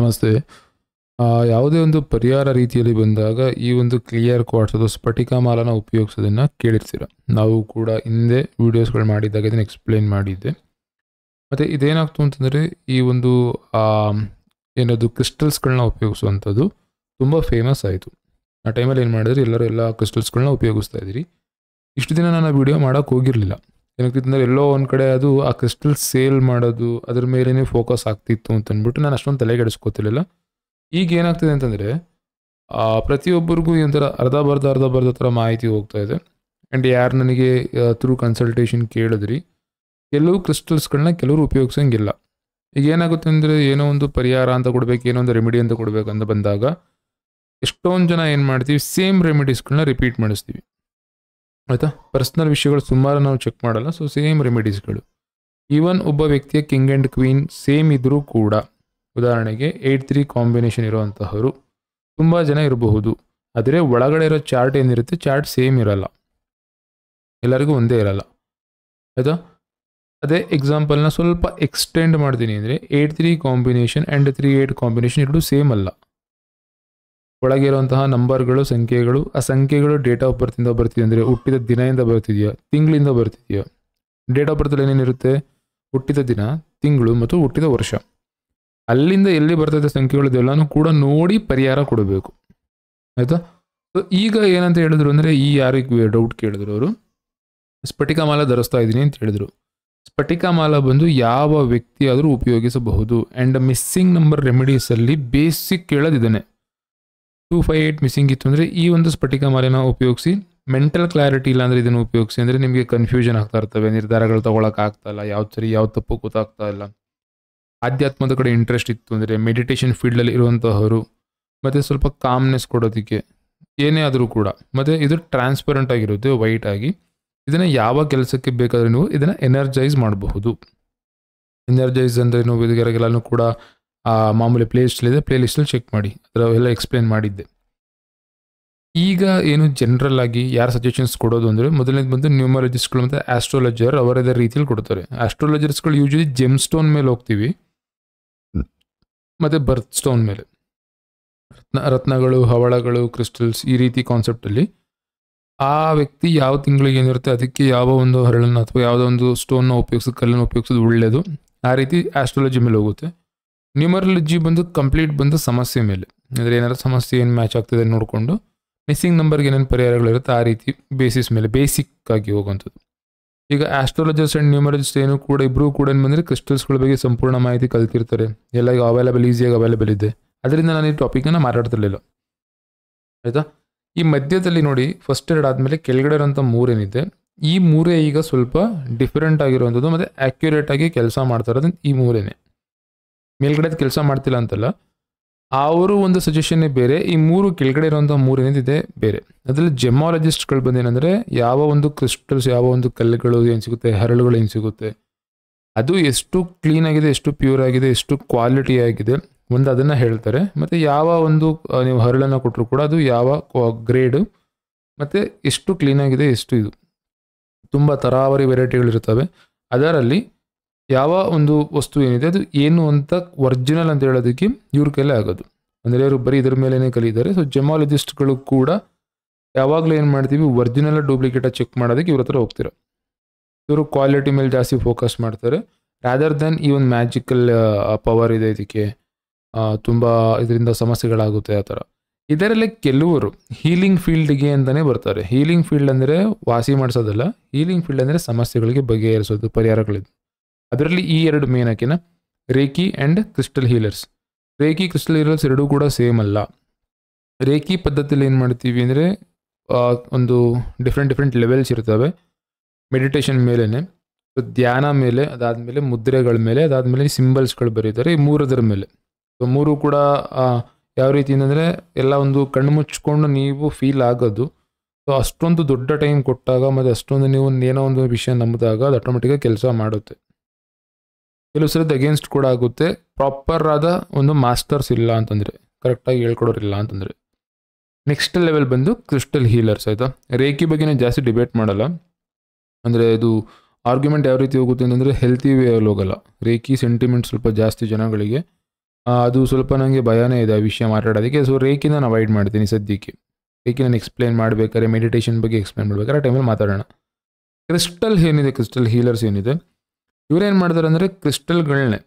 ನಮಸ್ತೆ ಯಾವುದೇ ಒಂದು ಪರಿಹಾರ ರೀತಿಯಲ್ಲಿ ಬಂದಾಗ ಈ ಒಂದು ಕ್ಲಿಯರ್ ಕ್ವಾರ್ಟ್ಸ್ ಅಥವಾ ಸ್ಫಟಿಕ ಮಾಲನ ಉಪಯೋಗಿಸೋದನ್ನು ಕೇಳಿರ್ತೀರ ನಾವು ಕೂಡ ಹಿಂದೆ ವೀಡಿಯೋಸ್ಗಳು ಮಾಡಿದ್ದಾಗ ಇದನ್ನು ಎಕ್ಸ್ಪ್ಲೇನ್ ಮಾಡಿದ್ದೆ ಮತ್ತು ಇದೇನಾಗ್ತು ಅಂತಂದರೆ ಈ ಒಂದು ಏನದು ಕ್ರಿಸ್ಟಲ್ಸ್ಗಳನ್ನ ಉಪಯೋಗಿಸುವಂಥದ್ದು ತುಂಬ ಫೇಮಸ್ ಆಯಿತು ಆ ಟೈಮಲ್ಲಿ ಏನು ಮಾಡಿದ್ರೆ ಎಲ್ಲರೂ ಎಲ್ಲ ಕ್ರಿಸ್ಟಲ್ಸ್ಗಳನ್ನ ಉಪಯೋಗಿಸ್ತಾ ಇದ್ದೀರಿ ಇಷ್ಟು ದಿನ ನಾನು ವಿಡಿಯೋ ಮಾಡೋಕ್ಕೆ ಹೋಗಿರಲಿಲ್ಲ ಏನಾಗ್ತಿತ್ತು ಎಲ್ಲೋ ಒಂದು ಕಡೆ ಅದು ಆ ಕ್ರಿಸ್ಟಲ್ ಸೇಲ್ ಮಾಡೋದು ಅದ್ರ ಮೇಲೇ ಫೋಕಸ್ ಆಗ್ತಿತ್ತು ಅಂತ ಅಂದ್ಬಿಟ್ಟು ನಾನು ಅಷ್ಟೊಂದು ತಲೆ ಕೆಡಿಸ್ಕೊತಿರ್ಲಿಲ್ಲ ಈಗ ಏನಾಗ್ತಿದೆ ಅಂತಂದರೆ ಪ್ರತಿಯೊಬ್ಬರಿಗೂ ಒಂಥರ ಅರ್ಧ ಬರ್ದ ಅರ್ಧ ಬರ್ದ ಥರ ಮಾಹಿತಿ ಹೋಗ್ತಾ ಇದೆ ಆ್ಯಂಡ್ ಯಾರು ನನಗೆ ಥ್ರೂ ಕನ್ಸಲ್ಟೇಷನ್ ಕೇಳಿದ್ರಿ ಕೆಲವು ಕ್ರಿಸ್ಟಲ್ಸ್ಗಳನ್ನ ಕೆಲವರು ಉಪಯೋಗಿಸೋಂಗಿಲ್ಲ ಈಗ ಏನಾಗುತ್ತೆ ಅಂದರೆ ಏನೋ ಒಂದು ಪರಿಹಾರ ಅಂತ ಕೊಡಬೇಕು ಏನೋ ಒಂದು ರೆಮಿಡಿ ಅಂತ ಅಂತ ಬಂದಾಗ ಎಷ್ಟೊಂದು ಜನ ಏನು ಮಾಡ್ತೀವಿ ಸೇಮ್ ರೆಮಿಡೀಸ್ಗಳನ್ನ ರಿಪೀಟ್ ಮಾಡಿಸ್ತೀವಿ ಆಯಿತಾ ಪರ್ಸ್ನಲ್ ವಿಷಯಗಳು ಸುಮಾರು ನಾವು ಚೆಕ್ ಮಾಡಲ್ಲ ಸೊ ಸೇಮ್ ರೆಮಿಡೀಸ್ಗಳು ಈವನ್ ಒಬ್ಬ ವ್ಯಕ್ತಿಯ ಕಿಂಗ್ ಆ್ಯಂಡ್ ಕ್ವೀನ್ ಸೇಮ್ ಇದ್ದರೂ ಕೂಡ ಉದಾಹರಣೆಗೆ ಏಯ್ಟ್ ತ್ರೀ ಕಾಂಬಿನೇಷನ್ ಇರುವಂತಹವರು ತುಂಬ ಜನ ಇರಬಹುದು ಆದರೆ ಒಳಗಡೆ ಇರೋ ಚಾರ್ಟ್ ಏನಿರುತ್ತೆ ಚಾರ್ಟ್ ಸೇಮ್ ಇರಲ್ಲ ಎಲ್ಲರಿಗೂ ಒಂದೇ ಇರಲ್ಲ ಆಯಿತಾ ಅದೇ ಎಕ್ಸಾಂಪಲ್ನ ಸ್ವಲ್ಪ ಎಕ್ಸ್ಟೆಂಡ್ ಮಾಡ್ತೀನಿ ಅಂದರೆ eight three combination and three eight combination ಎರಡು ಸೇಮ್ ಅಲ್ಲ ಒಳಗಿರುವಂತಹ ನಂಬರ್ಗಳು ಸಂಖ್ಯೆಗಳು ಆ ಸಂಖ್ಯೆಗಳು ಡೇಟ್ ಆಫ್ ಬರ್ತಿಂದ ಬರ್ತಿದೆ ಅಂದರೆ ಹುಟ್ಟಿದ ದಿನದಿಂದ ಬರ್ತಿದೆಯಾ ತಿಂಗಳಿಂದ ಬರ್ತಿದೆಯಾ ಡೇಟ್ ಆಫ್ ಬರ್ತಲ್ಲಿ ಏನೇನಿರುತ್ತೆ ಹುಟ್ಟಿದ ದಿನ ತಿಂಗಳು ಮತ್ತು ಹುಟ್ಟಿದ ವರ್ಷ ಅಲ್ಲಿಂದ ಎಲ್ಲಿ ಬರ್ತದೆ ಇದೆಲ್ಲನೂ ಕೂಡ ನೋಡಿ ಪರಿಹಾರ ಕೊಡಬೇಕು ಆಯಿತಾ ಈಗ ಏನಂತ ಹೇಳಿದ್ರು ಅಂದರೆ ಈ ಯಾರಿಗೆ ಡೌಟ್ ಕೇಳಿದ್ರು ಅವರು ಸ್ಫಟಿಕ ಮಾಲ ಧರಿಸ್ತಾ ಇದ್ದೀನಿ ಅಂತ ಹೇಳಿದರು ಸ್ಫಟಿಕ ಮಾಲ ಬಂದು ಯಾವ ವ್ಯಕ್ತಿ ಆದರೂ ಉಪಯೋಗಿಸಬಹುದು ಆ್ಯಂಡ್ ಮಿಸ್ಸಿಂಗ್ ನಂಬರ್ ರೆಮಿಡೀಸಲ್ಲಿ ಬೇಸಿಕ್ ಕೇಳೋದಿದ್ದಾನೆ ಟೂ ಫೈವ್ ಏಯ್ಟ್ ಮಿಸ್ಸಿಂಗ್ ಇತ್ತು ಅಂದರೆ ಈ ಒಂದು ಸ್ಫಟಿಕ ಮಾಲೆನ ಉಪಯೋಗಿಸಿ ಮೆಂಟಲ್ ಕ್ಲಾರಿಟಿ ಇಲ್ಲ ಅಂದರೆ ಇದನ್ನು ಉಪಯೋಗಿಸಿ ಅಂದರೆ ನಿಮಗೆ ಕನ್ಫ್ಯೂಷನ್ ಆಗ್ತಾ ಇರ್ತವೆ ನಿರ್ಧಾರಗಳು ತೊಗೊಳಕ್ಕಾಗ್ತಾ ಇಲ್ಲ ಯಾವ ಸರಿ ಯಾವ ತಪ್ಪು ಗೊತ್ತಾಗ್ತಾ ಇಲ್ಲ ಆಧ್ಯಾತ್ಮದ ಕಡೆ ಇಂಟ್ರೆಸ್ಟ್ ಇತ್ತು ಅಂದರೆ ಮೆಡಿಟೇಷನ್ ಫೀಲ್ಡಲ್ಲಿ ಇರುವಂತಹವರು ಮತ್ತು ಸ್ವಲ್ಪ ಕಾಮ್ನೆಸ್ ಕೊಡೋದಕ್ಕೆ ಏನೇ ಆದರೂ ಕೂಡ ಮತ್ತು ಇದು ಟ್ರಾನ್ಸ್ಪರೆಂಟ್ ಆಗಿರುತ್ತೆ ವೈಟ್ ಆಗಿ ಇದನ್ನು ಯಾವ ಕೆಲಸಕ್ಕೆ ಬೇಕಾದರೂ ನೀವು ಇದನ್ನು ಎನರ್ಜೈಸ್ ಮಾಡಬಹುದು ಎನರ್ಜೈಸ್ ಅಂದರೆ ನೋವು ಇದರಿಗೆಲ್ಲೂ ಕೂಡ ಆ ಮಾಮೂಲಿ ಪ್ಲೇ ಇದೆ ಪ್ಲೇ ಲಿಸ್ಟಲ್ಲಿ ಚೆಕ್ ಮಾಡಿ ಅದರ ಎಲ್ಲ ಎಕ್ಸ್ಪ್ಲೇನ್ ಮಾಡಿದ್ದೆ ಈಗ ಏನು ಜನರಲ್ ಆಗಿ ಯಾರು ಸಜೆಷನ್ಸ್ ಕೊಡೋದು ಅಂದರೆ ಮೊದಲನೇದು ಬಂದು ನ್ಯೂಮರಾಲಜಿಸ್ಟ್ಗಳು ಮತ್ತು ಆಸ್ಟ್ರಾಲಜರ್ ಅವರದೇ ರೀತಿಯಲ್ಲಿ ಕೊಡ್ತಾರೆ ಆಸ್ಟ್ರಾಲಜರ್ಸ್ಗಳು ಯೂಶಲಿ ಜೆಮ್ ಸ್ಟೋನ್ ಮೇಲೆ ಹೋಗ್ತೀವಿ ಮತ್ತು ಬರ್ತ್ ಸ್ಟೋನ್ ಮೇಲೆ ರತ್ನ ರತ್ನಗಳು ಹವಳಗಳು ಕ್ರಿಸ್ಟಲ್ಸ್ ಈ ರೀತಿ ಕಾನ್ಸೆಪ್ಟಲ್ಲಿ ಆ ವ್ಯಕ್ತಿ ಯಾವ ತಿಂಗಳಿಗೆ ಏನಿರುತ್ತೆ ಅದಕ್ಕೆ ಯಾವ ಒಂದು ಹರಳನ್ನು ಅಥವಾ ಯಾವುದೋ ಒಂದು ಸ್ಟೋನ್ನ ಉಪಯೋಗಿಸೋದು ಕಲ್ಲನ್ನು ಉಪಯೋಗಿಸೋದು ಒಳ್ಳೆಯದು ಆ ರೀತಿ ಆಸ್ಟ್ರಾಲಜಿ ಮೇಲೆ ಹೋಗುತ್ತೆ ನ್ಯೂಮರಾಲಜಿ ಬಂದು ಕಂಪ್ಲೀಟ್ ಬಂದು ಸಮಸ್ಯೆ ಮೇಲೆ ಅಂದರೆ ಏನಾದ್ರು ಸಮಸ್ಯೆ ಏನು ಮ್ಯಾಚ್ ಆಗ್ತದೆ ನೋಡಿಕೊಂಡು ಮಿಸ್ಸಿಂಗ್ ನಂಬರ್ಗೆ ಏನೇನು ಪರಿಹಾರಗಳಿರುತ್ತೆ ಆ ರೀತಿ ಬೇಸಿಸ್ ಮೇಲೆ ಬೇಸಿಕ್ ಆಗಿ ಹೋಗುವಂಥದ್ದು ಈಗ ಆಸ್ಟ್ರಾಲಜರ್ಸ್ ಆ್ಯಂಡ್ ನ್ಯೂಮರಾಲಜಿಸ್ಟ್ ಏನು ಕೂಡ ಇಬ್ಬರೂ ಕೂಡ ಏನು ಬಂದರೆ ಕ್ರಿಸ್ಟಲ್ಸ್ಗಳ ಬಗ್ಗೆ ಸಂಪೂರ್ಣ ಮಾಹಿತಿ ಕಲ್ತಿರ್ತಾರೆ ಎಲ್ಲ ಈಗ ಅವೈಲೇಬಲ್ ಈಸಿಯಾಗಿ ಅವೈಲೇಬಲ್ ಇದೆ ಅದರಿಂದ ನಾನು ಈ ಟಾಪಿಕನ್ನು ಮಾತಾಡ್ತಿರ್ಲಿಲ್ಲ ಆಯಿತಾ ಈ ಮಧ್ಯದಲ್ಲಿ ನೋಡಿ ಫಸ್ಟ್ ಎರಡು ಆದಮೇಲೆ ಕೆಳಗಡೆ ಇರೋಂಥ ಮೂರೇನಿದೆ ಈ ಮೂರೇ ಈಗ ಸ್ವಲ್ಪ ಡಿಫ್ರೆಂಟ್ ಆಗಿರುವಂಥದ್ದು ಮತ್ತು ಆಗಿ ಕೆಲಸ ಮಾಡ್ತಾ ಇರೋದು ಈ ಮೂರೇನೆ ಮೇಲ್ಗಡೆ ಕೆಲಸ ಮಾಡ್ತಿಲ್ಲ ಅಂತಲ್ಲ ಅವರು ಒಂದು ಸಜೆಷನ್ನೇ ಬೇರೆ ಈ ಮೂರು ಕೆಳಗಡೆ ಇರುವಂಥ ಮೂರು ಏನಿದೆ ಬೇರೆ ಅದರಲ್ಲಿ ಜೆಮಾಲಜಿಸ್ಟ್ಗಳು ಬಂದೇನೆಂದರೆ ಯಾವ ಒಂದು ಕ್ರಿಸ್ಟಲ್ಸ್ ಯಾವ ಒಂದು ಕಲ್ಲುಗಳು ಏನು ಸಿಗುತ್ತೆ ಹರಳುಗಳು ಏನು ಸಿಗುತ್ತೆ ಅದು ಎಷ್ಟು ಕ್ಲೀನ್ ಆಗಿದೆ ಎಷ್ಟು ಪ್ಯೂರ್ ಆಗಿದೆ ಎಷ್ಟು ಕ್ವಾಲಿಟಿ ಆಗಿದೆ ಒಂದು ಅದನ್ನು ಹೇಳ್ತಾರೆ ಮತ್ತು ಯಾವ ಒಂದು ನೀವು ಹರಳನ್ನು ಕೊಟ್ಟರು ಕೂಡ ಅದು ಯಾವ ಗ್ರೇಡು ಮತ್ತು ಎಷ್ಟು ಕ್ಲೀನಾಗಿದೆ ಎಷ್ಟು ಇದು ತುಂಬ ತರಾವರಿ ವೆರೈಟಿಗಳಿರ್ತವೆ ಅದರಲ್ಲಿ ಯಾವ ಒಂದು ವಸ್ತು ಏನಿದೆ ಅದು ಏನು ಅಂತ ಒರ್ಜಿನಲ್ ಅಂತ ಹೇಳೋದಕ್ಕೆ ಇವ್ರ ಕೈಲೇ ಆಗೋದು ಅಂದರೆ ಅವರು ಬರೀ ಇದ್ರ ಮೇಲೇ ಕಲಿದ್ದಾರೆ ಸೊ ಜಮಾಲಜಿಸ್ಟ್ಗಳು ಕೂಡ ಯಾವಾಗಲೂ ಏನು ಮಾಡ್ತೀವಿ ಒರಿಜಿನಲ್ ಡೂಪ್ಲಿಕೇಟ ಚೆಕ್ ಮಾಡೋದಕ್ಕೆ ಇವ್ರ ಹತ್ರ ಹೋಗ್ತೀರ ಇವರು ಕ್ವಾಲಿಟಿ ಮೇಲೆ ಜಾಸ್ತಿ ಫೋಕಸ್ ಮಾಡ್ತಾರೆ ರ್ಯಾದರ್ ದೆನ್ ಈ ಒಂದು ಮ್ಯಾಜಿಕಲ್ ಪವರ್ ಇದೆ ಇದಕ್ಕೆ ತುಂಬ ಇದರಿಂದ ಸಮಸ್ಯೆಗಳಾಗುತ್ತೆ ಆ ಥರ ಇದರಲ್ಲಿ ಕೆಲವರು ಹೀಲಿಂಗ್ ಫೀಲ್ಡ್ಗೆ ಅಂತಲೇ ಬರ್ತಾರೆ ಹೀಲಿಂಗ್ ಫೀಲ್ಡ್ ಅಂದರೆ ವಾಸಿ ಮಾಡಿಸೋದಲ್ಲ ಹೀಲಿಂಗ್ ಫೀಲ್ಡ್ ಅಂದರೆ ಸಮಸ್ಯೆಗಳಿಗೆ ಬಗೆಹರಿಸೋದು ಪರಿಹಾರಗಳಿದ್ದು ಅದರಲ್ಲಿ ಈ ಎರಡು ಮೇನ್ ಆಕೆನಾ reiki and crystal healers reiki crystal healers ಎರಡೂ ಕೂಡ ಸೇಮ್ ಅಲ್ಲ ರೇಕಿ ಪದ್ಧತಿಯಲ್ಲಿ ಏನು ಮಾಡ್ತೀವಿ ಅಂದರೆ ಒಂದು ಡಿಫ್ರೆಂಟ್ ಡಿಫ್ರೆಂಟ್ ಲೆವೆಲ್ಸ್ ಇರ್ತವೆ ಮೆಡಿಟೇಷನ್ ಮೇಲೇ ಸೊ ಧ್ಯಾನ ಮೇಲೆ ಅದಾದಮೇಲೆ ಮುದ್ರೆಗಳ ಮೇಲೆ ಅದಾದಮೇಲೆ ಸಿಂಬಲ್ಸ್ಗಳು ಬರೀತಾರೆ ಈ ಮೂರದರ ಮೇಲೆ ಸೊ ಮೂರು ಕೂಡ ಯಾವ ರೀತಿ ಅಂದರೆ ಎಲ್ಲ ಒಂದು ಕಣ್ಣು ಮುಚ್ಕೊಂಡು ನೀವು ಫೀಲ್ ಆಗೋದು ಸೊ ಅಷ್ಟೊಂದು ದೊಡ್ಡ ಟೈಮ್ ಕೊಟ್ಟಾಗ ಮತ್ತು ಅಷ್ಟೊಂದು ನೀವು ಏನೋ ಒಂದು ವಿಷಯ ನಂಬಿದಾಗ ಅದು ಆಟೋಮೆಟಿಕ್ಕಾಗಿ ಕೆಲಸ ಮಾಡುತ್ತೆ ಕೆಲವು ಸಲದ ಅಗೇನ್ಸ್ಟ್ ಕೂಡ ಆಗುತ್ತೆ ಪ್ರಾಪರ್ ಆದ ಒಂದು ಮಾಸ್ಟರ್ಸ್ ಇಲ್ಲ ಅಂತಂದರೆ ಕರೆಕ್ಟಾಗಿ ಹೇಳ್ಕೊಡೋರಿಲ್ಲ ಅಂತಂದರೆ ನೆಕ್ಸ್ಟ್ ಲೆವೆಲ್ ಬಂದು ಕ್ರಿಸ್ಟಲ್ ಹೀಲರ್ಸ್ ಆಯಿತಾ ರೇಖಿ ಬಗ್ಗೆನೇ ಜಾಸ್ತಿ ಡಿಬೇಟ್ ಮಾಡಲ್ಲ ಅಂದರೆ ಇದು ಆರ್ಗ್ಯುಮೆಂಟ್ ಯಾವ ರೀತಿ ಹೋಗುತ್ತೆ ಅಂತಂದರೆ ಹೆಲ್ತಿ ಅಲ್ಲಿ ಹೋಗಲ್ಲ ರೇಖಿ ಸೆಂಟಿಮೆಂಟ್ ಸ್ವಲ್ಪ ಜಾಸ್ತಿ ಜನಗಳಿಗೆ ಅದು ಸ್ವಲ್ಪ ನನಗೆ ಭಯನೇ ಇದೆ ಆ ವಿಷಯ ಮಾತಾಡೋದಕ್ಕೆ ಸೊ ರೇಖಿನ ನಾನು ಅವಾಯ್ಡ್ ಮಾಡ್ತೀನಿ ಸದ್ಯಕ್ಕೆ ರೇಖಿ ನಾನು ಎಕ್ಸ್ಪ್ಲೇನ್ ಮಾಡಬೇಕಾದ್ರೆ ಮೆಡಿಟೇಷನ್ ಬಗ್ಗೆ ಎಕ್ಸ್ಪ್ಲೇನ್ ಮಾಡಬೇಕಾದ್ರೆ ಆ ಟೈಮಲ್ಲಿ ಮಾತಾಡೋಣ ಕ್ರಿಸ್ಟಲ್ ಏನಿದೆ ಕ್ರಿಸ್ಟಲ್ ಹೀಲರ್ಸ್ ಏನಿದೆ ಇವರೇನು ಮಾಡಿದಾರೆ ಅಂದರೆ ಕ್ರಿಸ್ಟಲ್ಗಳನ್ನೇ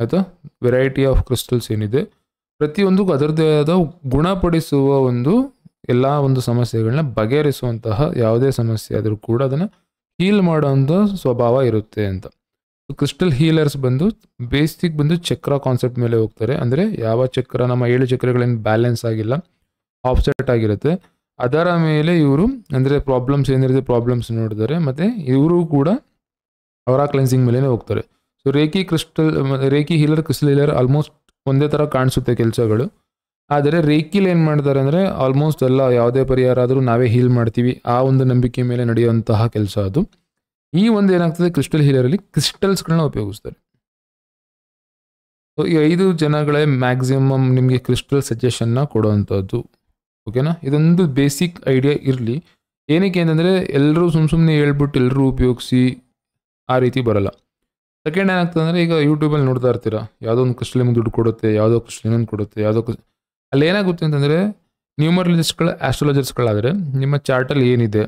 ಆಯಿತಾ ವೆರೈಟಿ ಆಫ್ ಕ್ರಿಸ್ಟಲ್ಸ್ ಏನಿದೆ ಪ್ರತಿಯೊಂದಕ್ಕೂ ಅದರದೇ ಆದ ಗುಣಪಡಿಸುವ ಒಂದು ಎಲ್ಲ ಒಂದು ಸಮಸ್ಯೆಗಳನ್ನ ಬಗೆಹರಿಸುವಂತಹ ಯಾವುದೇ ಸಮಸ್ಯೆ ಆದರೂ ಕೂಡ ಅದನ್ನು ಹೀಲ್ ಮಾಡೋಂಥ ಸ್ವಭಾವ ಇರುತ್ತೆ ಅಂತ ಕ್ರಿಸ್ಟಲ್ ಹೀಲರ್ಸ್ ಬಂದು ಬೇಸಿಕ್ ಬಂದು ಚಕ್ರ ಕಾನ್ಸೆಪ್ಟ್ ಮೇಲೆ ಹೋಗ್ತಾರೆ ಅಂದರೆ ಯಾವ ಚಕ್ರ ನಮ್ಮ ಏಳು ಚಕ್ರಗಳೇನು ಬ್ಯಾಲೆನ್ಸ್ ಆಗಿಲ್ಲ ಆಫ್ಸೆಟ್ ಆಗಿರುತ್ತೆ ಅದರ ಮೇಲೆ ಇವರು ಅಂದರೆ ಪ್ರಾಬ್ಲಮ್ಸ್ ಏನಿರುತ್ತೆ ಪ್ರಾಬ್ಲಮ್ಸ್ ನೋಡಿದರೆ ಮತ್ತು ಇವರು ಕೂಡ ಅವರ ಕ್ಲೆನ್ಸಿಂಗ್ ಮೇಲೆ ಹೋಗ್ತಾರೆ so reiki crystal reiki healer crystal healer almost ಒಂದೇ ಥರ ಕಾಣಿಸುತ್ತೆ ಕೆಲಸಗಳು ಆದರೆ ರೇಕಿಲಿ ಏನು ಮಾಡ್ತಾರೆ ಅಂದರೆ ಆಲ್ಮೋಸ್ಟ್ ಎಲ್ಲ ಯಾವುದೇ ಪರಿಹಾರ ಆದರೂ ನಾವೇ ಹೀಲ್ ಮಾಡ್ತೀವಿ ಆ ಒಂದು ನಂಬಿಕೆ ಮೇಲೆ ನಡೆಯುವಂತಹ ಕೆಲಸ ಅದು ಈ ಒಂದು ಏನಾಗ್ತದೆ ಕ್ರಿಸ್ಟಲ್ ಹೀಲರಲ್ಲಿ ಕ್ರಿಸ್ಟಲ್ಸ್ಗಳನ್ನ ಉಪಯೋಗಿಸ್ತಾರೆ ಸೊ ಈ ಐದು ಜನಗಳೇ ಮ್ಯಾಕ್ಸಿಮಮ್ ನಿಮಗೆ ಕ್ರಿಸ್ಟಲ್ ಸಜೆಷನ್ನ ಕೊಡುವಂಥದ್ದು ಓಕೆನಾ ಇದೊಂದು ಬೇಸಿಕ್ ಐಡಿಯಾ ಇರಲಿ ಏನಕ್ಕೆ ಅಂತಂದರೆ ಎಲ್ಲರೂ ಸುಮ್ಮ ಸುಮ್ಮನೆ ಹೇಳ್ಬಿಟ್ಟು ಎಲ್ಲರೂ ಉಪಯೋಗಿಸಿ ಆ ರೀತಿ ಬರಲ್ಲ ಸೆಕೆಂಡ್ ಏನಾಗ್ತದೆ ಅಂದರೆ ಈಗ ಯೂಟ್ಯೂಬಲ್ಲಿ ನೋಡ್ತಾ ಇರ್ತೀರ ಯಾವುದೋ ಒಂದು ಕೃಷಿ ದುಡ್ಡು ಕೊಡುತ್ತೆ ಯಾವುದೋ ಕೃಷಿ ಇನ್ನೊಂದು ಕೊಡುತ್ತೆ ಯಾವುದೋ ಅಲ್ಲಿ ಏನಾಗುತ್ತೆ ಅಂತಂದರೆ ನ್ಯೂಮರಲಿಸ್ಟ್ಗಳು ಆಸ್ಟ್ರಾಲಜರ್ಸ್ಗಳಾದರೆ ನಿಮ್ಮ ಚಾರ್ಟಲ್ಲಿ ಏನಿದೆ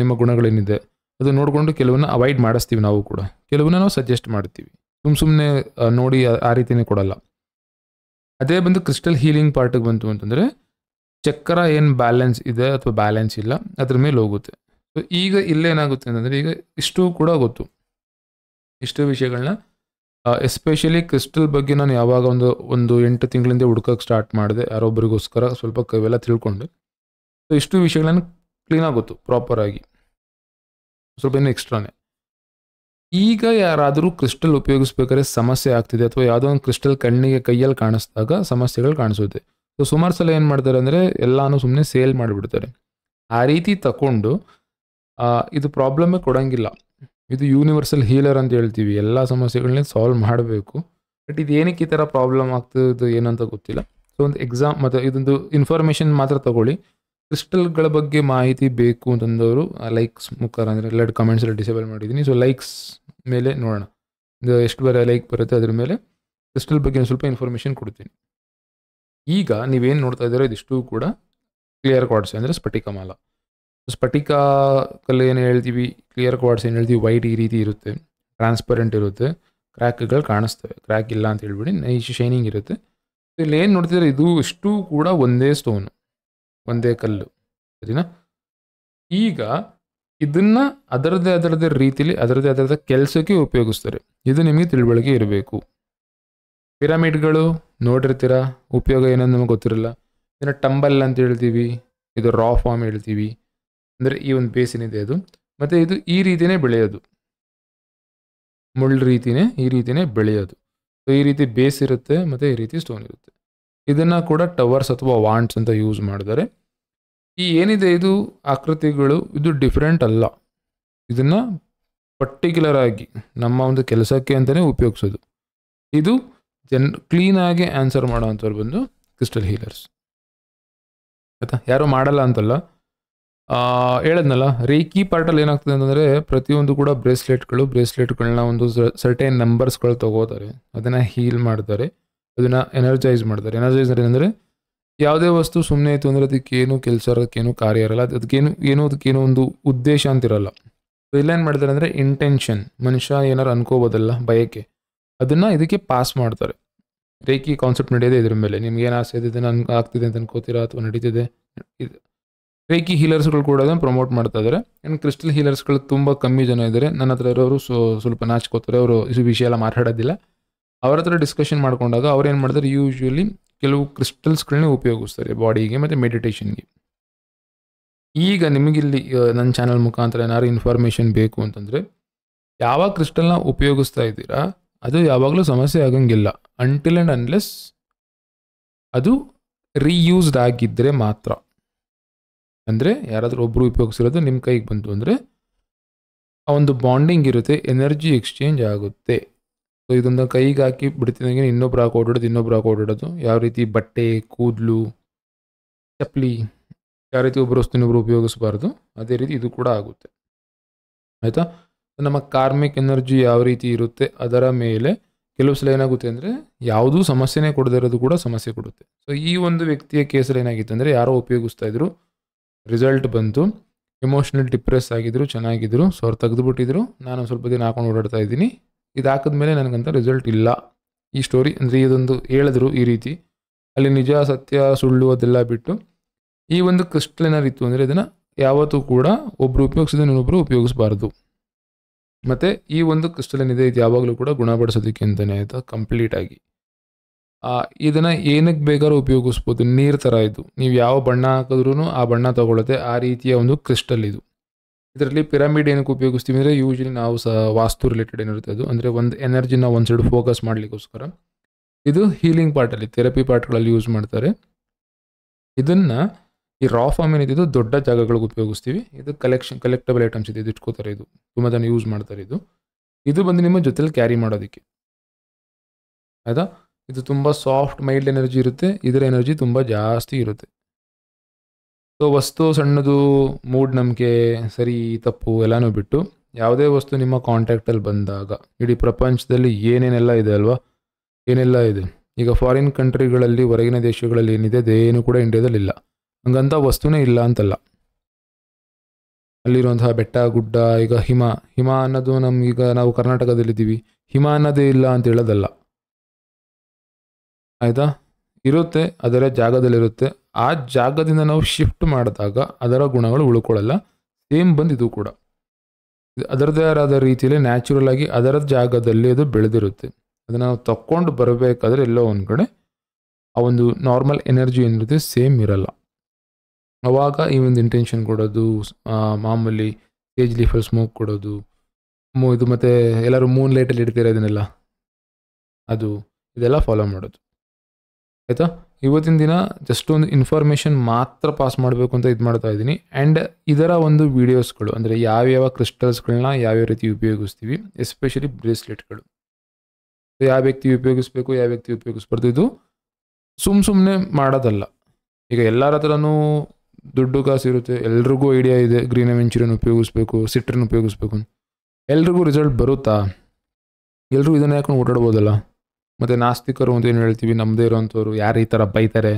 ನಿಮ್ಮ ಗುಣಗಳೇನಿದೆ ಅದು ನೋಡಿಕೊಂಡು ಕೆಲವನ್ನ ಅವಾಯ್ಡ್ ಮಾಡಿಸ್ತೀವಿ ನಾವು ಕೂಡ ಕೆಲವನ್ನ ನಾವು ಸಜೆಸ್ಟ್ ಮಾಡ್ತೀವಿ ಸುಮ್ಮ ಸುಮ್ಮನೆ ನೋಡಿ ಆ ರೀತಿನೇ ಕೊಡಲ್ಲ ಅದೇ ಬಂದು ಕ್ರಿಸ್ಟಲ್ ಹೀಲಿಂಗ್ ಪಾರ್ಟಿಗೆ ಬಂತು ಅಂತಂದರೆ ಚಕ್ರ ಏನು ಬ್ಯಾಲೆನ್ಸ್ ಇದೆ ಅಥವಾ ಬ್ಯಾಲೆನ್ಸ್ ಇಲ್ಲ ಅದ್ರ ಮೇಲೆ ಹೋಗುತ್ತೆ ಸೊ ಈಗ ಇಲ್ಲೇನಾಗುತ್ತೆ ಅಂತಂದರೆ ಈಗ ಇಷ್ಟು ಕೂಡ ಗೊತ್ತು ಇಷ್ಟು ವಿಷಯಗಳನ್ನ ಎಸ್ಪೆಷಲಿ ಕ್ರಿಸ್ಟಲ್ ಬಗ್ಗೆ ನಾನು ಯಾವಾಗ ಒಂದು ಒಂದು ಎಂಟು ತಿಂಗಳಿಂದ ಹುಡ್ಕೋಕೆ ಸ್ಟಾರ್ಟ್ ಮಾಡಿದೆ ಯಾರೊಬ್ಬರಿಗೋಸ್ಕರ ಸ್ವಲ್ಪ ಕೈವೆಲ್ಲ ತಿಳ್ಕೊಂಡು ಸೊ ಇಷ್ಟು ವಿಷಯಗಳನ್ನು ಆಗುತ್ತೆ ಪ್ರಾಪರ್ ಆಗಿ ಸ್ವಲ್ಪ ಇನ್ನು ಎಕ್ಸ್ಟ್ರಾನೇ ಈಗ ಯಾರಾದರೂ ಕ್ರಿಸ್ಟಲ್ ಉಪಯೋಗಿಸ್ಬೇಕಾದ್ರೆ ಸಮಸ್ಯೆ ಆಗ್ತಿದೆ ಅಥವಾ ಯಾವುದೋ ಒಂದು ಕ್ರಿಸ್ಟಲ್ ಕಣ್ಣಿಗೆ ಕೈಯಲ್ಲಿ ಕಾಣಿಸಿದಾಗ ಸಮಸ್ಯೆಗಳು ಕಾಣಿಸುತ್ತೆ ಸೊ ಸುಮಾರು ಸಲ ಏನು ಮಾಡ್ತಾರೆ ಅಂದರೆ ಎಲ್ಲನೂ ಸುಮ್ಮನೆ ಸೇಲ್ ಮಾಡಿಬಿಡ್ತಾರೆ ಆ ರೀತಿ ತಗೊಂಡು ಇದು ಪ್ರಾಬ್ಲಮ್ಮೇ ಕೊಡೋಂಗಿಲ್ಲ ಇದು ಯೂನಿವರ್ಸಲ್ ಹೀಲರ್ ಅಂತ ಹೇಳ್ತೀವಿ ಎಲ್ಲ ಸಮಸ್ಯೆಗಳನ್ನ ಸಾಲ್ವ್ ಮಾಡಬೇಕು ಬಟ್ ಇದು ಏನಕ್ಕೆ ಈ ಥರ ಪ್ರಾಬ್ಲಮ್ ಆಗ್ತದೆ ಏನಂತ ಗೊತ್ತಿಲ್ಲ ಸೊ ಒಂದು ಎಕ್ಸಾಮ್ ಮತ್ತು ಇದೊಂದು ಇನ್ಫಾರ್ಮೇಷನ್ ಮಾತ್ರ ತಗೊಳ್ಳಿ ಕ್ರಿಸ್ಟಲ್ಗಳ ಬಗ್ಗೆ ಮಾಹಿತಿ ಬೇಕು ಅಂತಂದವರು ಲೈಕ್ಸ್ ಮುಖರ ಅಂದರೆ ಎರಡು ಕಮೆಂಟ್ಸ್ ಡಿಸೇಬಲ್ ಮಾಡಿದ್ದೀನಿ ಸೊ ಲೈಕ್ಸ್ ಮೇಲೆ ನೋಡೋಣ ಎಷ್ಟು ಬರ ಲೈಕ್ ಬರುತ್ತೆ ಅದ್ರ ಮೇಲೆ ಕ್ರಿಸ್ಟಲ್ ಬಗ್ಗೆ ಸ್ವಲ್ಪ ಇನ್ಫಾರ್ಮೇಷನ್ ಕೊಡ್ತೀನಿ ಈಗ ನೀವೇನು ನೋಡ್ತಾ ಇದ್ದೀರೋ ಇದಿಷ್ಟು ಕೂಡ ಕ್ಲಿಯರ್ ಕಾಡ್ಸ್ ಅಂದರೆ ಸ್ಫಟಿಕಮಾಲ ಸ್ಫಟಿಕ ಕಲ್ಲು ಏನು ಹೇಳ್ತೀವಿ ಕ್ಲಿಯರ್ ಕ್ವಾಡ್ಸ್ ಏನು ಹೇಳ್ತೀವಿ ವೈಟ್ ಈ ರೀತಿ ಇರುತ್ತೆ ಟ್ರಾನ್ಸ್ಪರೆಂಟ್ ಇರುತ್ತೆ ಕ್ರ್ಯಾಕ್ಗಳು ಕಾಣಿಸ್ತವೆ ಕ್ರ್ಯಾಕ್ ಇಲ್ಲ ಅಂತ ಹೇಳ್ಬಿಡಿ ನೈಸ್ ಶೈನಿಂಗ್ ಇರುತ್ತೆ ಇಲ್ಲಿ ಏನು ನೋಡ್ತಿದ್ರೆ ಇದು ಇಷ್ಟು ಕೂಡ ಒಂದೇ ಸ್ಟೋನು ಒಂದೇ ಕಲ್ಲು ಸರಿನಾ ಈಗ ಇದನ್ನು ಅದರದೇ ಅದರದೇ ರೀತಿಲಿ ಅದರದೇ ಅದರದ ಕೆಲಸಕ್ಕೆ ಉಪಯೋಗಿಸ್ತಾರೆ ಇದು ನಿಮಗೆ ತಿಳುವಳಿಕೆ ಇರಬೇಕು ಪಿರಮಿಡ್ಗಳು ನೋಡಿರ್ತೀರ ಉಪಯೋಗ ಏನೋ ನಮಗೆ ಗೊತ್ತಿರಲ್ಲ ಇದನ್ನು ಟಂಬಲ್ ಅಂತ ಹೇಳ್ತೀವಿ ಇದು ರಾ ಫಾರ್ಮ್ ಹೇಳ್ತೀವಿ ಅಂದರೆ ಈ ಒಂದು ಬೇಸ್ ಇದೆ ಅದು ಮತ್ತು ಇದು ಈ ರೀತಿಯೇ ಬೆಳೆಯೋದು ಮುಳ್ಳು ರೀತಿಯೇ ಈ ರೀತಿಯೇ ಬೆಳೆಯೋದು ಸೊ ಈ ರೀತಿ ಬೇಸ್ ಇರುತ್ತೆ ಮತ್ತು ಈ ರೀತಿ ಸ್ಟೋನ್ ಇರುತ್ತೆ ಇದನ್ನು ಕೂಡ ಟವರ್ಸ್ ಅಥವಾ ವಾಂಟ್ಸ್ ಅಂತ ಯೂಸ್ ಮಾಡಿದ್ದಾರೆ ಈ ಏನಿದೆ ಇದು ಆಕೃತಿಗಳು ಇದು ಡಿಫ್ರೆಂಟ್ ಅಲ್ಲ ಇದನ್ನು ಪರ್ಟಿಕ್ಯುಲರ್ ಆಗಿ ನಮ್ಮ ಒಂದು ಕೆಲಸಕ್ಕೆ ಅಂತಲೇ ಉಪಯೋಗಿಸೋದು ಇದು ಜನ್ ಕ್ಲೀನಾಗಿ ಆನ್ಸರ್ ಮಾಡೋ ಅಂಥವ್ರು ಬಂದು ಕ್ರಿಸ್ಟಲ್ ಹೀಲರ್ಸ್ ಆಯಿತಾ ಯಾರೂ ಮಾಡಲ್ಲ ಅಂತಲ್ಲ ಹೇಳದ್ನಲ್ಲ ರೇಕಿ ಪಾರ್ಟಲ್ಲಿ ಏನಾಗ್ತದೆ ಅಂತಂದರೆ ಪ್ರತಿಯೊಂದು ಕೂಡ ಬ್ರೇಸ್ಲೆಟ್ಗಳು ಬ್ರೇಸ್ಲೆಟ್ಗಳನ್ನ ಒಂದು ಸರ್ಟೈನ್ ನಂಬರ್ಸ್ಗಳು ತಗೋತಾರೆ ಅದನ್ನು ಹೀಲ್ ಮಾಡ್ತಾರೆ ಅದನ್ನು ಎನರ್ಜೈಸ್ ಮಾಡ್ತಾರೆ ಎನರ್ಜೈಸ್ ಏನಂದರೆ ಯಾವುದೇ ವಸ್ತು ಸುಮ್ಮನೆ ಇತ್ತು ಅಂದರೆ ಅದಕ್ಕೇನು ಕೆಲಸ ಅದಕ್ಕೇನು ಕಾರ್ಯ ಇರಲ್ಲ ಅದಕ್ಕೇನು ಏನೋ ಅದಕ್ಕೇನೋ ಒಂದು ಉದ್ದೇಶ ಅಂತಿರಲ್ಲ ಸೊ ಇಲ್ಲೇನು ಮಾಡ್ತಾರೆ ಅಂದರೆ ಇಂಟೆನ್ಷನ್ ಮನುಷ್ಯ ಏನಾರು ಅನ್ಕೋಬೋದಲ್ಲ ಬಯಕೆ ಅದನ್ನು ಇದಕ್ಕೆ ಪಾಸ್ ಮಾಡ್ತಾರೆ ರೇಖಿ ಕಾನ್ಸೆಪ್ಟ್ ನಡೆಯೋದೇ ಇದ್ರ ಮೇಲೆ ನಿಮ್ಗೆ ಏನು ಆಸೆ ಇದೆ ನನ್ಗೆ ಆಗ್ತಿದೆ ಅಂತ ಅನ್ಕೋತೀರಾ ಅಥವಾ ನಡೀತಿದೆ ಇದು ರೇಕಿ ಹೀಲರ್ಸ್ಗಳು ಕೂಡ ಅದನ್ನು ಪ್ರಮೋಟ್ ಮಾಡ್ತಾ ಇದ್ದಾರೆ ಆ್ಯಂಡ್ ಕ್ರಿಸ್ಟಲ್ ಹೀಲರ್ಸ್ಗಳು ತುಂಬ ಕಮ್ಮಿ ಜನ ಇದ್ದಾರೆ ನನ್ನ ಹತ್ರ ಇರೋರು ಸೊ ಸ್ವಲ್ಪ ನಾಚ್ಕೋತಾರೆ ಅವರು ಈ ವಿಷಯ ಎಲ್ಲ ಮಾತಾಡೋದಿಲ್ಲ ಅವರ ಹತ್ರ ಡಿಸ್ಕಷನ್ ಮಾಡ್ಕೊಂಡಾಗ ಅವ್ರು ಏನು ಮಾಡ್ತಾರೆ ಯೂಶ್ವಲಿ ಕೆಲವು ಕ್ರಿಸ್ಟಲ್ಸ್ಗಳನ್ನೇ ಉಪಯೋಗಿಸ್ತಾರೆ ಬಾಡಿಗೆ ಮತ್ತು ಮೆಡಿಟೇಷನ್ಗೆ ಈಗ ನಿಮಗಿಲ್ಲಿ ನನ್ನ ಚಾನಲ್ ಮುಖಾಂತರ ಏನಾದ್ರು ಇನ್ಫಾರ್ಮೇಷನ್ ಬೇಕು ಅಂತಂದರೆ ಯಾವ ಕ್ರಿಸ್ಟಲ್ನ ಉಪಯೋಗಿಸ್ತಾ ಇದ್ದೀರಾ ಅದು ಯಾವಾಗಲೂ ಸಮಸ್ಯೆ ಆಗಂಗಿಲ್ಲ ಅಂಟಿಲ್ ಆ್ಯಂಡ್ ಅನ್ಲೆಸ್ ಅದು ರೀಯೂಸ್ಡ್ ಆಗಿದ್ದರೆ ಮಾತ್ರ ಅಂದರೆ ಯಾರಾದರೂ ಒಬ್ಬರು ಉಪಯೋಗಿಸಿರೋದು ನಿಮ್ಮ ಕೈಗೆ ಬಂತು ಅಂದರೆ ಆ ಒಂದು ಬಾಂಡಿಂಗ್ ಇರುತ್ತೆ ಎನರ್ಜಿ ಎಕ್ಸ್ಚೇಂಜ್ ಆಗುತ್ತೆ ಸೊ ಇದೊಂದು ಕೈಗೆ ಹಾಕಿ ಬಿಡ್ತಿದ್ದಂಗೆ ಇನ್ನೊಬ್ರು ಹಾಕಿ ಓಡಾಡೋದು ಇನ್ನೊಬ್ರು ಹಾಕಿ ಓಡಾಡೋದು ಯಾವ ರೀತಿ ಬಟ್ಟೆ ಕೂದಲು ಚಪ್ಪಲಿ ಯಾವ ರೀತಿ ಒಬ್ಬರು ವಸ್ತು ಇನ್ನೊಬ್ರು ಉಪಯೋಗಿಸಬಾರ್ದು ಅದೇ ರೀತಿ ಇದು ಕೂಡ ಆಗುತ್ತೆ ಆಯಿತಾ ನಮ್ಮ ಕಾರ್ಮಿಕ್ ಎನರ್ಜಿ ಯಾವ ರೀತಿ ಇರುತ್ತೆ ಅದರ ಮೇಲೆ ಕೆಲವು ಸಲ ಏನಾಗುತ್ತೆ ಅಂದರೆ ಯಾವುದೂ ಸಮಸ್ಯೆನೇ ಕೊಡದೇ ಇರೋದು ಕೂಡ ಸಮಸ್ಯೆ ಕೊಡುತ್ತೆ ಸೊ ಈ ಒಂದು ವ್ಯಕ್ತಿಯ ಕೇಸಲ್ಲಿ ಏನಾಗಿತ್ತು ಅಂದರೆ ಯಾರೋ ಉಪಯೋಗಿಸ್ತಾ ಇದ್ರು ರಿಸಲ್ಟ್ ಬಂತು ಎಮೋಷ್ನಲ್ ಡಿಪ್ರೆಸ್ ಆಗಿದ್ರು ಚೆನ್ನಾಗಿದ್ದರು ಸೊ ಅವ್ರು ತೆಗೆದುಬಿಟ್ಟಿದ್ರು ನಾನು ಸ್ವಲ್ಪ ದಿನ ಹಾಕೊಂಡು ಓಡಾಡ್ತಾ ಇದ್ದೀನಿ ಇದು ಹಾಕಿದ್ಮೇಲೆ ನನಗಂತ ರಿಸಲ್ಟ್ ಇಲ್ಲ ಈ ಸ್ಟೋರಿ ಅಂದರೆ ಇದೊಂದು ಹೇಳಿದ್ರು ಈ ರೀತಿ ಅಲ್ಲಿ ನಿಜ ಸತ್ಯ ಸುಳ್ಳು ಅದೆಲ್ಲ ಬಿಟ್ಟು ಈ ಒಂದು ಕ್ರಿಸ್ಟಲ್ ಇತ್ತು ಅಂದರೆ ಇದನ್ನು ಯಾವತ್ತೂ ಕೂಡ ಒಬ್ಬರು ಉಪಯೋಗಿಸಿದ ಇನ್ನೊಬ್ಬರು ಉಪಯೋಗಿಸ್ಬಾರ್ದು ಮತ್ತು ಈ ಒಂದು ಕ್ರಿಸ್ಟಲ್ ಏನಿದೆ ಇದು ಯಾವಾಗಲೂ ಕೂಡ ಗುಣಪಡಿಸೋದಕ್ಕೆ ಅಂತಲೇ ಆಯಿತಾ ಕಂಪ್ಲೀಟಾಗಿ ಇದನ್ನು ಏನಕ್ಕೆ ಬೇಕಾದ್ರೂ ಉಪಯೋಗಿಸ್ಬೋದು ನೀರು ಥರ ಇದು ನೀವು ಯಾವ ಬಣ್ಣ ಹಾಕಿದ್ರೂ ಆ ಬಣ್ಣ ತಗೊಳ್ಳುತ್ತೆ ಆ ರೀತಿಯ ಒಂದು ಕ್ರಿಸ್ಟಲ್ ಇದು ಇದರಲ್ಲಿ ಪಿರಮಿಡ್ ಏನಕ್ಕೆ ಉಪಯೋಗಿಸ್ತೀವಿ ಅಂದರೆ ಯೂಶಲಿ ನಾವು ಸಹ ವಾಸ್ತು ರಿಲೇಟೆಡ್ ಏನಿರುತ್ತೆ ಅದು ಅಂದರೆ ಒಂದು ಎನರ್ಜಿನ ಒಂದು ಸೈಡ್ ಫೋಕಸ್ ಮಾಡಲಿಕ್ಕೋಸ್ಕರ ಇದು ಹೀಲಿಂಗ್ ಪಾರ್ಟಲ್ಲಿ ಥೆರಪಿ ಪಾರ್ಟ್ಗಳಲ್ಲಿ ಯೂಸ್ ಮಾಡ್ತಾರೆ ಇದನ್ನು ಈ ರಾ ಫಾರ್ಮ್ ಏನಿದೆ ದೊಡ್ಡ ಜಾಗಗಳಿಗೆ ಉಪಯೋಗಿಸ್ತೀವಿ ಇದು ಕಲೆಕ್ಷನ್ ಕಲೆಕ್ಟಬಲ್ ಐಟಮ್ಸ್ ಇದೆ ಇದು ಇಟ್ಕೋತಾರೆ ಇದು ತುಂಬ ಜನ ಯೂಸ್ ಮಾಡ್ತಾರೆ ಇದು ಇದು ಬಂದು ನಿಮ್ಮ ಜೊತೆಲಿ ಕ್ಯಾರಿ ಮಾಡೋದಕ್ಕೆ ಆಯಿತಾ ಇದು ತುಂಬ ಸಾಫ್ಟ್ ಮೈಲ್ಡ್ ಎನರ್ಜಿ ಇರುತ್ತೆ ಇದರ ಎನರ್ಜಿ ತುಂಬ ಜಾಸ್ತಿ ಇರುತ್ತೆ ಸೊ ವಸ್ತು ಸಣ್ಣದು ಮೂಡ್ ಮೂಢನಂಬಿಕೆ ಸರಿ ತಪ್ಪು ಎಲ್ಲನೂ ಬಿಟ್ಟು ಯಾವುದೇ ವಸ್ತು ನಿಮ್ಮ ಕಾಂಟ್ಯಾಕ್ಟಲ್ಲಿ ಬಂದಾಗ ಇಡೀ ಪ್ರಪಂಚದಲ್ಲಿ ಏನೇನೆಲ್ಲ ಇದೆ ಅಲ್ವಾ ಏನೆಲ್ಲ ಇದೆ ಈಗ ಫಾರಿನ್ ಕಂಟ್ರಿಗಳಲ್ಲಿ ಹೊರಗಿನ ದೇಶಗಳಲ್ಲಿ ಏನಿದೆ ಅದೇನು ಕೂಡ ಇಂಡಿಯಾದಲ್ಲಿ ಇಲ್ಲ ಹಂಗಂತ ವಸ್ತುನೇ ಇಲ್ಲ ಅಂತಲ್ಲ ಅಲ್ಲಿರುವಂತಹ ಬೆಟ್ಟ ಗುಡ್ಡ ಈಗ ಹಿಮ ಹಿಮ ಅನ್ನೋದು ನಮ್ಗೆ ಈಗ ನಾವು ಕರ್ನಾಟಕದಲ್ಲಿದ್ದೀವಿ ಹಿಮ ಅನ್ನೋದೇ ಇಲ್ಲ ಅಂತ ಹೇಳೋದಲ್ಲ ಆಯಿತಾ ಇರುತ್ತೆ ಅದರ ಜಾಗದಲ್ಲಿರುತ್ತೆ ಆ ಜಾಗದಿಂದ ನಾವು ಶಿಫ್ಟ್ ಮಾಡಿದಾಗ ಅದರ ಗುಣಗಳು ಉಳ್ಕೊಳ್ಳಲ್ಲ ಸೇಮ್ ಬಂದು ಇದು ಕೂಡ ಅದರದೇ ಆದ ರೀತಿಯಲ್ಲಿ ನ್ಯಾಚುರಲ್ ಆಗಿ ಅದರ ಜಾಗದಲ್ಲಿ ಅದು ಬೆಳೆದಿರುತ್ತೆ ಅದನ್ನು ನಾವು ತಕ್ಕೊಂಡು ಬರಬೇಕಾದ್ರೆ ಎಲ್ಲೋ ಒಂದು ಕಡೆ ಆ ಒಂದು ನಾರ್ಮಲ್ ಎನರ್ಜಿ ಏನಿರುತ್ತೆ ಸೇಮ್ ಇರಲ್ಲ ಆವಾಗ ಈ ಒಂದು ಇಂಟೆನ್ಷನ್ ಕೊಡೋದು ಮಾಮೂಲಿ ಏಜ್ ಲೀಫಲ್ಲಿ ಸ್ಮೋಕ್ ಕೊಡೋದು ಇದು ಮತ್ತು ಎಲ್ಲರೂ ಮೂನ್ ಲೈಟಲ್ಲಿ ಇದನ್ನೆಲ್ಲ ಅದು ಇದೆಲ್ಲ ಫಾಲೋ ಮಾಡೋದು ಆಯಿತಾ ಇವತ್ತಿನ ದಿನ ಜಸ್ಟ್ ಒಂದು ಇನ್ಫಾರ್ಮೇಷನ್ ಮಾತ್ರ ಪಾಸ್ ಮಾಡಬೇಕು ಅಂತ ಇದು ಮಾಡ್ತಾ ಇದ್ದೀನಿ ಆ್ಯಂಡ್ ಇದರ ಒಂದು ವೀಡಿಯೋಸ್ಗಳು ಅಂದರೆ ಯಾವ್ಯಾವ ಕ್ರಿಸ್ಟಲ್ಸ್ಗಳನ್ನ ಯಾವ್ಯಾವ ರೀತಿ ಉಪಯೋಗಿಸ್ತೀವಿ ಎಸ್ಪೆಷಲಿ ಬ್ರೇಸ್ಲೆಟ್ಗಳು ಯಾವ ವ್ಯಕ್ತಿ ಉಪಯೋಗಿಸ್ಬೇಕು ಯಾವ ವ್ಯಕ್ತಿ ಉಪಯೋಗಿಸ್ಬಾರ್ದು ಇದು ಸುಮ್ಮ ಸುಮ್ಮನೆ ಮಾಡೋದಲ್ಲ ಈಗ ಎಲ್ಲರ ಹತ್ರನೂ ದುಡ್ಡು ಕಾಸು ಇರುತ್ತೆ ಎಲ್ರಿಗೂ ಐಡಿಯಾ ಇದೆ ಗ್ರೀನ್ ವೆಂಚುರಿಯನ್ ಉಪಯೋಗಿಸ್ಬೇಕು ಸಿಟ್ರನ್ ಉಪಯೋಗಿಸ್ಬೇಕು ಎಲ್ರಿಗೂ ರಿಸಲ್ಟ್ ಬರುತ್ತಾ ಎಲ್ಲರೂ ಇದನ್ನು ಯಾಕೆ ಓಡಾಡ್ಬೋದಲ್ಲ ಮತ್ತು ನಾಸ್ತಿಕರು ಅಂತ ಏನು ಹೇಳ್ತೀವಿ ನಮ್ಮದೇ ಇರೋವಂಥವ್ರು ಯಾರು ಈ ಥರ ಬೈತಾರೆ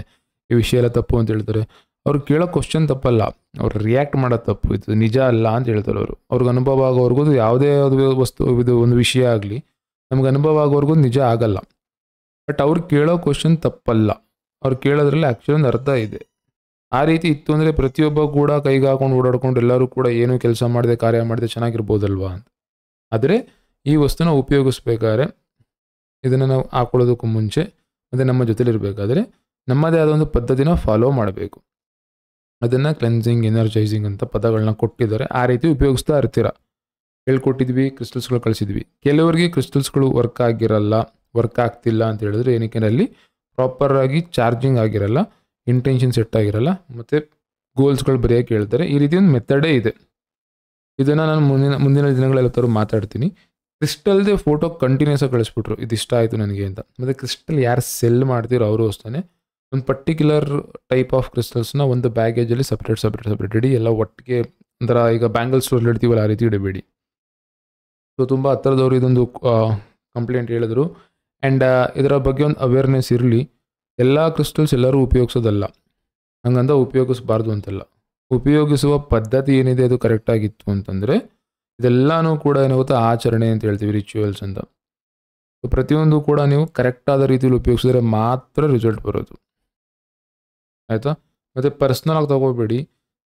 ಈ ವಿಷಯ ಎಲ್ಲ ತಪ್ಪು ಅಂತ ಹೇಳ್ತಾರೆ ಅವ್ರು ಕೇಳೋ ಕ್ವಶನ್ ತಪ್ಪಲ್ಲ ಅವ್ರು ರಿಯಾಕ್ಟ್ ಮಾಡೋದು ತಪ್ಪು ಇದು ನಿಜ ಅಲ್ಲ ಅಂತ ಹೇಳ್ತಾರೆ ಅವರು ಅವ್ರಿಗೆ ಅನುಭವ ಆಗೋವರೆಗೂ ಯಾವುದೇ ವಸ್ತು ಇದು ಒಂದು ವಿಷಯ ಆಗಲಿ ನಮ್ಗೆ ಅನುಭವ ಆಗೋವರೆಗೂ ನಿಜ ಆಗಲ್ಲ ಬಟ್ ಅವ್ರು ಕೇಳೋ ಕ್ವಶನ್ ತಪ್ಪಲ್ಲ ಅವ್ರು ಕೇಳೋದ್ರಲ್ಲಿ ಆ್ಯಕ್ಚುಲಿ ಒಂದು ಅರ್ಥ ಇದೆ ಆ ರೀತಿ ಇತ್ತು ಅಂದರೆ ಪ್ರತಿಯೊಬ್ಬ ಕೂಡ ಕೈಗೆ ಹಾಕೊಂಡು ಓಡಾಡ್ಕೊಂಡು ಎಲ್ಲರೂ ಕೂಡ ಏನೂ ಕೆಲಸ ಮಾಡಿದೆ ಕಾರ್ಯ ಮಾಡಿದೆ ಚೆನ್ನಾಗಿರ್ಬೋದಲ್ವಾ ಅಂತ ಆದರೆ ಈ ವಸ್ತುನ ಉಪಯೋಗಿಸ್ಬೇಕಾದ್ರೆ ಇದನ್ನು ನಾವು ಹಾಕೊಳ್ಳೋದಕ್ಕೂ ಮುಂಚೆ ಮತ್ತು ನಮ್ಮ ಜೊತೆಲಿರಬೇಕಾದ್ರೆ ನಮ್ಮದೇ ಆದ ಒಂದು ಪದ್ಧತಿನ ಫಾಲೋ ಮಾಡಬೇಕು ಅದನ್ನು ಕ್ಲೆನ್ಸಿಂಗ್ ಎನರ್ಜೈಸಿಂಗ್ ಅಂತ ಪದಗಳನ್ನ ಕೊಟ್ಟಿದ್ದಾರೆ ಆ ರೀತಿ ಉಪಯೋಗಿಸ್ತಾ ಇರ್ತೀರ ಹೇಳ್ಕೊಟ್ಟಿದ್ವಿ ಕ್ರಿಸ್ಟಲ್ಸ್ಗಳು ಕಳಿಸಿದ್ವಿ ಕೆಲವರಿಗೆ ಕ್ರಿಸ್ಟಲ್ಸ್ಗಳು ವರ್ಕ್ ಆಗಿರಲ್ಲ ವರ್ಕ್ ಆಗ್ತಿಲ್ಲ ಅಂತ ಹೇಳಿದ್ರೆ ಏನಕ್ಕೆ ಅಲ್ಲಿ ಪ್ರಾಪರಾಗಿ ಚಾರ್ಜಿಂಗ್ ಆಗಿರಲ್ಲ ಇಂಟೆನ್ಷನ್ ಸೆಟ್ ಆಗಿರಲ್ಲ ಮತ್ತು ಗೋಲ್ಸ್ಗಳು ಬರೆಯೋಕ್ಕೆ ಹೇಳ್ತಾರೆ ಈ ರೀತಿ ಒಂದು ಮೆಥಡೇ ಇದೆ ಇದನ್ನು ನಾನು ಮುಂದಿನ ಮುಂದಿನ ದಿನಗಳಲ್ಲಿ ಥರ ಮಾತಾಡ್ತೀನಿ ಕ್ರಿಸ್ಟಲ್ದೇ ಫೋಟೋ ಕಂಟಿನ್ಯೂಸ್ ಆಗಿ ಕಳಿಸ್ಬಿಟ್ರು ಇಷ್ಟ ಆಯಿತು ನನಗೆ ಅಂತ ಮತ್ತೆ ಕ್ರಿಸ್ಟಲ್ ಯಾರು ಸೆಲ್ ಮಾಡ್ತೀರೋ ಅವರು ಅಷ್ಟೇ ಒಂದು ಪರ್ಟಿಕ್ಯುಲರ್ ಟೈಪ್ ಆಫ್ ಕ್ರಿಸ್ಟಲ್ಸ್ನ ಒಂದು ಬ್ಯಾಗೇಜಲ್ಲಿ ಸಪ್ರೇಟ್ ಸಪ್ರೇಟ್ ಸಪ್ರೇಟ್ ಇಡಿ ಎಲ್ಲ ಒಟ್ಟಿಗೆ ಒಂಥರ ಈಗ ಬ್ಯಾಂಗಲ್ ಸ್ಟೋರ್ ಇಡ್ತೀವಲ್ಲ ಆ ರೀತಿ ಇಡಬೇಡಿ ಸೊ ತುಂಬ ಹತ್ತಿರದವ್ರು ಇದೊಂದು ಕಂಪ್ಲೇಂಟ್ ಹೇಳಿದ್ರು ಆ್ಯಂಡ್ ಇದರ ಬಗ್ಗೆ ಒಂದು ಅವೇರ್ನೆಸ್ ಇರಲಿ ಎಲ್ಲ ಕ್ರಿಸ್ಟಲ್ಸ್ ಎಲ್ಲರೂ ಉಪಯೋಗಿಸೋದಲ್ಲ ಹಂಗಂದ ಉಪಯೋಗಿಸ್ಬಾರ್ದು ಅಂತಲ್ಲ ಉಪಯೋಗಿಸುವ ಪದ್ಧತಿ ಏನಿದೆ ಅದು ಕರೆಕ್ಟಾಗಿತ್ತು ಅಂತಂದರೆ ಇದೆಲ್ಲನೂ ಕೂಡ ಏನಾಗುತ್ತೆ ಆಚರಣೆ ಅಂತ ಹೇಳ್ತೀವಿ ರಿಚುವಲ್ಸ್ ಅಂತ ಸೊ ಪ್ರತಿಯೊಂದು ಕೂಡ ನೀವು ಕರೆಕ್ಟಾದ ರೀತಿಯಲ್ಲಿ ಉಪಯೋಗಿಸಿದ್ರೆ ಮಾತ್ರ ರಿಸಲ್ಟ್ ಬರೋದು ಆಯಿತಾ ಮತ್ತು ಪರ್ಸ್ನಲ್ ಆಗಿ ತಗೋಬೇಡಿ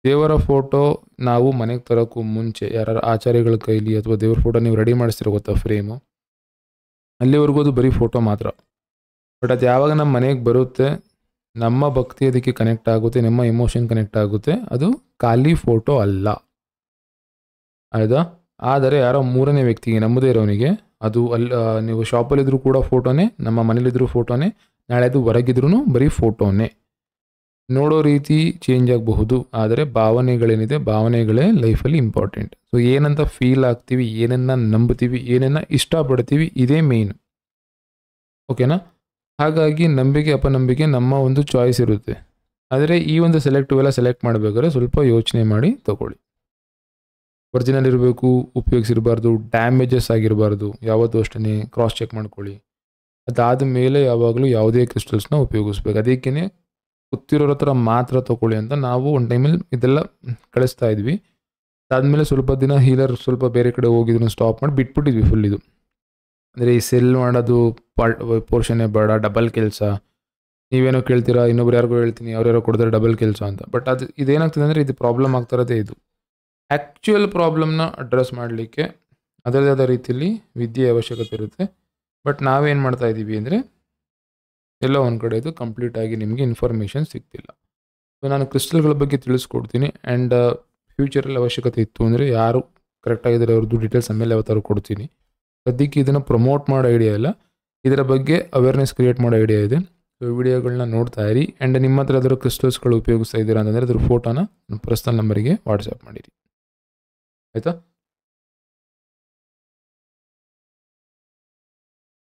ದೇವರ ಫೋಟೋ ನಾವು ಮನೆಗೆ ತರೋಕ್ಕೂ ಮುಂಚೆ ಯಾರು ಆಚಾರ್ಯಗಳ ಕೈಲಿ ಅಥವಾ ದೇವರ ಫೋಟೋ ನೀವು ರೆಡಿ ಮಾಡಿಸ್ತಿರೋ ಗೊತ್ತಾ ಫ್ರೇಮು ಅಲ್ಲಿವರೆಗೂ ಅದು ಬರೀ ಫೋಟೋ ಮಾತ್ರ ಬಟ್ ಅದು ಯಾವಾಗ ನಮ್ಮ ಮನೆಗೆ ಬರುತ್ತೆ ನಮ್ಮ ಭಕ್ತಿ ಅದಕ್ಕೆ ಕನೆಕ್ಟ್ ಆಗುತ್ತೆ ನಮ್ಮ ಎಮೋಷನ್ ಕನೆಕ್ಟ್ ಆಗುತ್ತೆ ಅದು ಖಾಲಿ ಫೋಟೋ ಅಲ್ಲ ಆಯಿತಾ ಆದರೆ ಯಾರೋ ಮೂರನೇ ವ್ಯಕ್ತಿಗೆ ನಮ್ಮದೇ ಇರೋನಿಗೆ ಅದು ಅಲ್ಲಿ ನೀವು ಶಾಪಲ್ಲಿದ್ದರೂ ಕೂಡ ಫೋಟೋನೇ ನಮ್ಮ ಮನೇಲಿದ್ದರೂ ಫೋಟೋನೇ ನಾಳೆ ಅದು ಹೊರಗಿದ್ರೂ ಬರೀ ಫೋಟೋನೇ ನೋಡೋ ರೀತಿ ಚೇಂಜ್ ಆಗಬಹುದು ಆದರೆ ಭಾವನೆಗಳೇನಿದೆ ಭಾವನೆಗಳೇ ಲೈಫಲ್ಲಿ ಇಂಪಾರ್ಟೆಂಟ್ ಸೊ ಏನಂತ ಫೀಲ್ ಆಗ್ತೀವಿ ಏನನ್ನ ನಂಬ್ತೀವಿ ಏನನ್ನ ಇಷ್ಟಪಡ್ತೀವಿ ಇದೇ ಮೇನ್ ಓಕೆನಾ ಹಾಗಾಗಿ ನಂಬಿಕೆ ಅಪನಂಬಿಕೆ ನಮ್ಮ ಒಂದು ಚಾಯ್ಸ್ ಇರುತ್ತೆ ಆದರೆ ಈ ಒಂದು ಸೆಲೆಕ್ಟಿವ್ ಎಲ್ಲ ಸೆಲೆಕ್ಟ್ ಮಾಡಬೇಕಾದ್ರೆ ಸ್ವಲ್ಪ ಯೋಚನೆ ಮಾಡಿ ತಗೊಳ್ಳಿ ಒರಿಜಿನಲ್ ಇರಬೇಕು ಉಪಯೋಗಿಸಿರಬಾರ್ದು ಡ್ಯಾಮೇಜಸ್ ಆಗಿರಬಾರ್ದು ಯಾವತ್ತೂ ಅಷ್ಟೇ ಕ್ರಾಸ್ ಚೆಕ್ ಮಾಡ್ಕೊಳ್ಳಿ ಅದಾದ ಮೇಲೆ ಯಾವಾಗಲೂ ಯಾವುದೇ ಕ್ರಿಸ್ಟಲ್ಸ್ನ ಉಪಯೋಗಿಸ್ಬೇಕು ಅದಕ್ಕೇ ಗೊತ್ತಿರೋರ ಹತ್ರ ಮಾತ್ರ ತೊಗೊಳ್ಳಿ ಅಂತ ನಾವು ಒಂದು ಟೈಮಲ್ಲಿ ಇದೆಲ್ಲ ಕಳಿಸ್ತಾ ಇದ್ವಿ ಅದಾದಮೇಲೆ ಸ್ವಲ್ಪ ದಿನ ಹೀಲರ್ ಸ್ವಲ್ಪ ಬೇರೆ ಕಡೆ ಹೋಗಿದ್ರು ಸ್ಟಾಪ್ ಮಾಡಿ ಬಿಟ್ಬಿಟ್ಟಿದ್ವಿ ಫುಲ್ ಇದು ಅಂದರೆ ಈ ಸೆಲ್ ಮಾಡೋದು ಪಾರ್ಟ್ ಪೋರ್ಷನೇ ಬೇಡ ಡಬಲ್ ಕೆಲಸ ನೀವೇನೋ ಕೇಳ್ತೀರಾ ಇನ್ನೊಬ್ರು ಯಾರಿಗೂ ಹೇಳ್ತೀನಿ ಯಾರೋ ಕೊಡ್ತಾರೆ ಡಬಲ್ ಕೆಲಸ ಅಂತ ಬಟ್ ಅದು ಇದೇನಾಗ್ತದೆ ಅಂದರೆ ಇದು ಪ್ರಾಬ್ಲಮ್ ಆಗ್ತಾರದೇ ಇದು ಆ್ಯಕ್ಚುಯಲ್ ಪ್ರಾಬ್ಲಮ್ನ ಅಡ್ರೆಸ್ ಮಾಡಲಿಕ್ಕೆ ಅದರದೇ ಆದ ರೀತಿಯಲ್ಲಿ ವಿದ್ಯೆ ಅವಶ್ಯಕತೆ ಇರುತ್ತೆ ಬಟ್ ನಾವೇನು ಮಾಡ್ತಾ ಇದ್ದೀವಿ ಅಂದರೆ ಎಲ್ಲ ಒಂದು ಕಡೆ ಇದು ಕಂಪ್ಲೀಟಾಗಿ ನಿಮಗೆ ಇನ್ಫಾರ್ಮೇಷನ್ ಸಿಗ್ತಿಲ್ಲ ಸೊ ನಾನು ಕ್ರಿಸ್ಟಲ್ಗಳ ಬಗ್ಗೆ ತಿಳಿಸ್ಕೊಡ್ತೀನಿ ಆ್ಯಂಡ್ ಫ್ಯೂಚರಲ್ಲಿ uh, ಅವಶ್ಯಕತೆ ಇತ್ತು ಅಂದರೆ ಯಾರು ಕರೆಕ್ಟಾಗಿದ್ದಾರೆ ಅವ್ರದ್ದು ಡೀಟೇಲ್ಸ್ ಆಮೇಲೆ ಯಾವತ್ತಾರು ಕೊಡ್ತೀನಿ ಸದ್ಯಕ್ಕೆ ಇದನ್ನು ಪ್ರಮೋಟ್ ಮಾಡೋ ಐಡಿಯಾ ಇಲ್ಲ ಇದರ ಬಗ್ಗೆ ಅವೇರ್ನೆಸ್ ಕ್ರಿಯೇಟ್ ಮಾಡೋ ಐಡಿಯಾ ಇದೆ ಸೊ ವಿಡಿಯೋಗಳನ್ನ ನೋಡ್ತಾ ಇರಿ ಆ್ಯಂಡ್ ನಿಮ್ಮ ಹತ್ರ ಅದರ ಕ್ರಿಸ್ಟಲ್ಸ್ಗಳು ಉಪಯೋಗಿಸ್ತಾ ಇದ್ದೀರಾ ಅಂತಂದರೆ ಅದ್ರ ಫೋಟೋನ ಪರ್ಸ್ನಲ್ ನಂಬರಿಗೆ ವಾಟ್ಸಪ್ ಮಾಡಿರಿ ಆಯಿತಾ